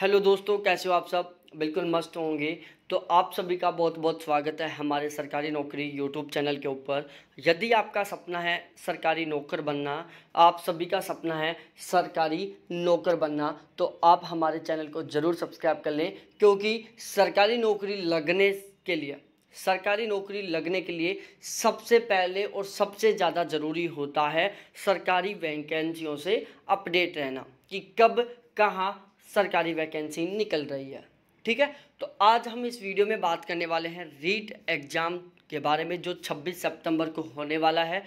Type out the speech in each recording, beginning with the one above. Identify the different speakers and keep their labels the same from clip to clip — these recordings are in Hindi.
Speaker 1: हेलो दोस्तों कैसे हो आप सब बिल्कुल मस्त होंगे तो आप सभी का बहुत बहुत स्वागत है हमारे सरकारी नौकरी यूट्यूब चैनल के ऊपर यदि आपका सपना है सरकारी नौकर बनना आप सभी का सपना है सरकारी नौकर बनना तो आप हमारे चैनल को ज़रूर सब्सक्राइब कर लें क्योंकि सरकारी नौकरी लगने के लिए सरकारी नौकरी लगने के लिए सबसे पहले और सबसे ज़्यादा ज़रूरी होता है सरकारी वैकेंसियों से अपडेट रहना कि कब कहाँ सरकारी वैकेंसी निकल रही है ठीक है तो आज हम इस वीडियो में बात करने वाले हैं रीट एग्ज़ाम के बारे में जो 26 सितंबर को होने वाला है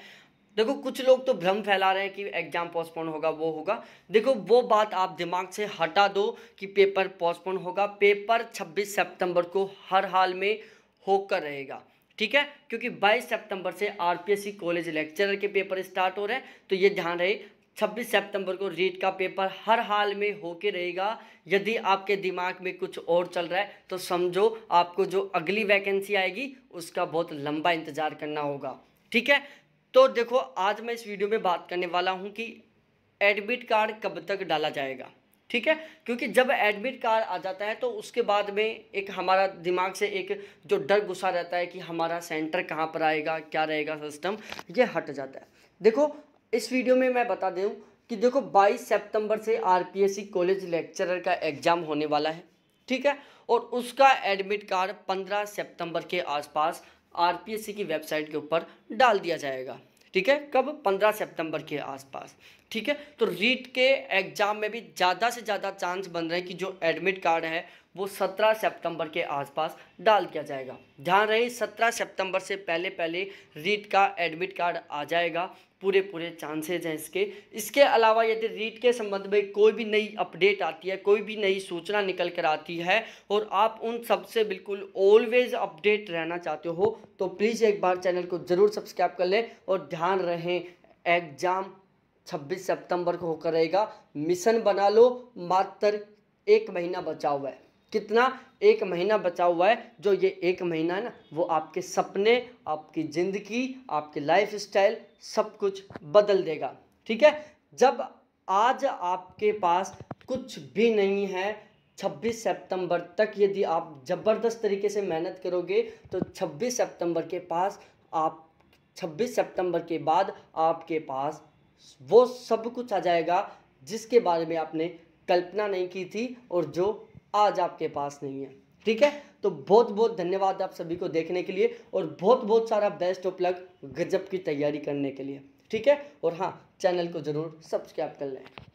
Speaker 1: देखो कुछ लोग तो भ्रम फैला रहे हैं कि एग्ज़ाम पोस्टपोन होगा वो होगा देखो वो बात आप दिमाग से हटा दो कि पेपर पोस्टपोन होगा पेपर 26 सितंबर को हर हाल में होकर रहेगा ठीक है क्योंकि 22 सितंबर से आरपीएससी कॉलेज लेक्चरर के पेपर स्टार्ट हो रहे हैं तो ये ध्यान रहे 26 सितंबर को रीट का पेपर हर हाल में होके रहेगा यदि आपके दिमाग में कुछ और चल रहा है तो समझो आपको जो अगली वैकेंसी आएगी उसका बहुत लंबा इंतज़ार करना होगा ठीक है तो देखो आज मैं इस वीडियो में बात करने वाला हूँ कि एडमिट कार्ड कब तक डाला जाएगा ठीक है क्योंकि जब एडमिट कार्ड आ जाता है तो उसके बाद में एक हमारा दिमाग से एक जो डर घुसा रहता है कि हमारा सेंटर कहाँ पर आएगा क्या रहेगा सिस्टम ये हट जाता है देखो इस वीडियो में मैं बता दूँ कि देखो 22 सितंबर से आरपीएससी कॉलेज लेक्चरर का एग्ज़ाम होने वाला है ठीक है और उसका एडमिट कार्ड 15 सितंबर के आसपास आरपीएससी की वेबसाइट के ऊपर डाल दिया जाएगा ठीक है कब 15 सितंबर के आसपास ठीक है तो रीट के एग्ज़ाम में भी ज़्यादा से ज़्यादा चांस बन रहे हैं कि जो एडमिट कार्ड है वो 17 सितंबर के आसपास डाल दिया जाएगा ध्यान रहे 17 सितंबर से पहले पहले रीट का एडमिट कार्ड आ जाएगा पूरे पूरे चांसेज हैं इसके इसके अलावा यदि रीट के संबंध में कोई भी नई अपडेट आती है कोई भी नई सूचना निकल कर आती है और आप उन सबसे बिल्कुल ऑलवेज अपडेट रहना चाहते हो तो प्लीज़ एक बार चैनल को ज़रूर सब्सक्राइब कर लें और ध्यान रहें एग्ज़ाम 26 सितंबर को होकर रहेगा मिशन बना लो मात्र एक महीना बचा हुआ है कितना एक महीना बचा हुआ है जो ये एक महीना है ना वो आपके सपने आपकी ज़िंदगी आपके लाइफ स्टाइल सब कुछ बदल देगा ठीक है जब आज आपके पास कुछ भी नहीं है 26 सितंबर तक यदि आप ज़बरदस्त तरीके से मेहनत करोगे तो 26 सितंबर के पास आप 26 सितंबर के बाद आपके पास वो सब कुछ आ जाएगा जिसके बारे में आपने कल्पना नहीं की थी और जो आज आपके पास नहीं है ठीक है तो बहुत बहुत धन्यवाद आप सभी को देखने के लिए और बहुत बहुत सारा बेस्ट ऑफ लक गजब की तैयारी करने के लिए ठीक है और हाँ चैनल को ज़रूर सब्सक्राइब कर लें